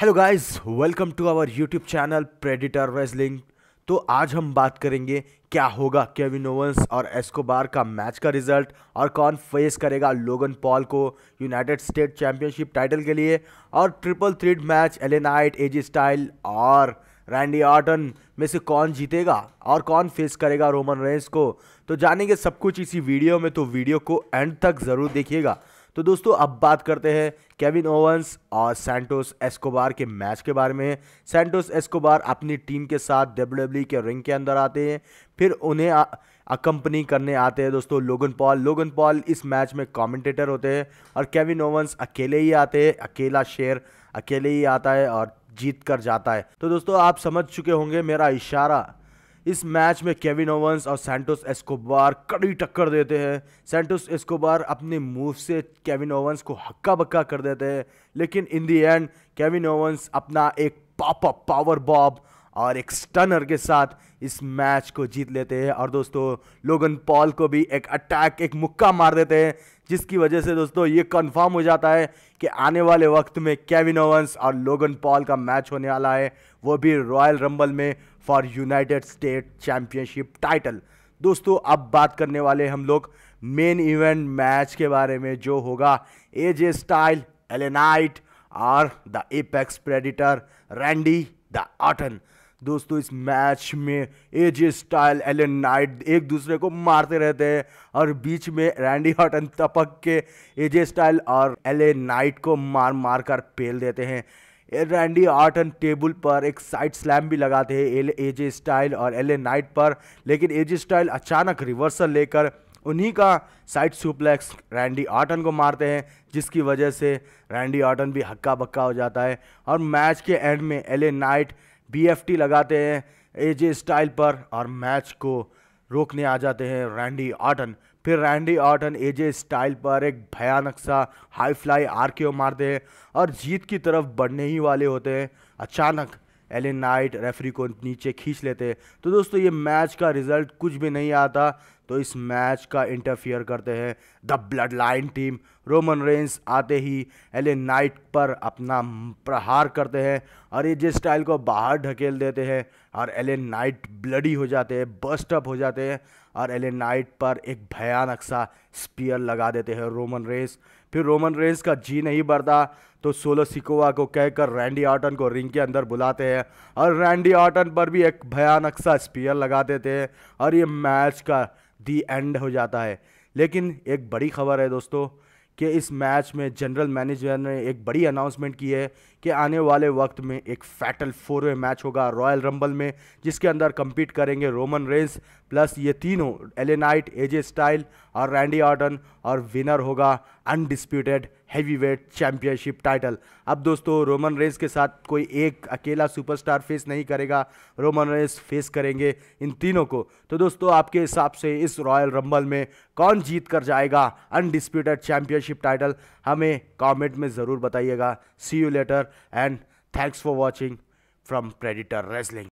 Hello guys welcome to our YouTube channel Predator Wrestling तो आज हम बात करेंगे क्या होगा केविन ओवंस और एस्कोबार का मैच का रिजल्ट और कौन फेस करेगा लोगन पॉल को यूनाइटेड स्टेट चैंपियनशिप टाइटल के लिए और ट्रिपल थ्रीड मैच एलेनाइट एजी स्टाइल और रैंडी ऑर्टन में से कौन जीतेगा और कौन फेस करेगा रोमन रेंस को तो जानेंगे सब कुछ इसी वीडियो में तो वीडियो को एंड तक ज़रूर देखिएगा तो दोस्तों अब बात करते हैं केविन ओवंस और सैंटोस एस्कोबार के मैच के बारे में सैंटोस एस्कोबार अपनी टीम के साथ डब्ल्यू e के रिंग के अंदर आते हैं फिर उन्हें अकम्पनी करने आते हैं दोस्तों लोगन पॉल लोगन पॉल इस मैच में कमेंटेटर होते हैं और केविन ओवंस अकेले ही आते हैं अकेला शेर अकेले ही आता है और जीत कर जाता है तो दोस्तों आप समझ चुके होंगे मेरा इशारा इस मैच में केविन ओवंस और सेंटोस एस्कोबार कड़ी टक्कर देते हैं सेंटोस एस्कोबार अपने मूव से केविन ओवंस को हक्का बक्का कर देते हैं लेकिन in the end Kevin Owens अपना एक पापा पावर बॉब और एक स्टनर के साथ इस मैच को जीत लेते हैं और दोस्तों लोगन पॉल को भी एक अटैक एक मुक्का मार देते हैं जिसकी वजह से दोस्तों ये कंफर्म हो जाता है कि आने वाले वक्त में केविन ओवंस और लोगन पॉल का मैच होने वाला है वो भी रॉयल रंबल में for United State championship title दोस्तों अब बात करने वाले हम लोग मेन इवेंट मैच के बारे में जो होगा ए स्टाइल एलेनाइट और the apex predator Randy the Orton दोस्तों इस मैच में एजे स्टाइल एलन नाइट एक दूसरे को मारते रहते हैं और बीच में रैंडी हॉटन तपक के एजे स्टाइल और एले नाइट को मार मार कर पेल देते हैं रैंडी आर्टन टेबल पर एक साइड स्लैम भी लगाते हैं एज स्टाइल और ए नाइट पर लेकिन एज स्टाइल अचानक रिवर्सल लेकर उन्हीं का साइड सुप्लेक्स रैंडी आर्टन को मारते हैं जिसकी वजह से रैंडी आर्टन भी हक्का बक्का हो जाता है और मैच के एंड में ए नाइट बीएफटी लगाते हैं एजे स्टाइल पर और मैच को रोकने आ जाते हैं रैंडी ऑटन फिर रैंडी ऑटन एजे स्टाइल पर एक भयानक सा हाई फ्लाई आर मारते हैं और जीत की तरफ बढ़ने ही वाले होते हैं अचानक एलिन नाइट रेफरी को नीचे खींच लेते हैं तो दोस्तों ये मैच का रिजल्ट कुछ भी नहीं आता तो इस मैच का इंटरफियर करते हैं the Bloodline team Roman Reigns आते ही एले नाइट पर अपना प्रहार करते हैं और ये जिस स्टाइल को बाहर ढकेल देते हैं और एले नाइट ब्लडी हो जाते हैं बस्ट अप हो जाते हैं और एले नाइट पर एक भयानक सा स्पियर लगा देते हैं रोमन रेंस फिर रोमन रेंस का जी नहीं बढ़ता तो सोलो सिकोवा को कहकर रैंडी ऑटन को रिंग के अंदर बुलाते हैं और रैंडी ऑटन पर भी एक भयानक सा स्पीयर लगा देते हैं और ये मैच का दी एंड हो जाता है लेकिन एक बड़ी खबर है दोस्तों कि इस मैच में जनरल मैनेजर ने एक बड़ी अनाउंसमेंट की है कि आने वाले वक्त में एक फैटल फोर वे मैच होगा रॉयल रंबल में जिसके अंदर कम्पीट करेंगे रोमन रेंस प्लस ये तीनों एलेनाइट एजे स्टाइल और रैंडी ऑर्डन और विनर होगा अनडिस्प्यूटेड वेट चैम्पियनशिप टाइटल अब दोस्तों रोमन रेंस के साथ कोई एक अकेला सुपरस्टार फेस नहीं करेगा रोमन रेंस फेस करेंगे इन तीनों को तो दोस्तों आपके हिसाब से इस रॉयल रंबल में कौन जीत कर जाएगा अनडिस्प्यूटेड चैम्पियनशिप टाइटल हमें कमेंट में ज़रूर बताइएगा see you later and thanks for watching from Predator Wrestling.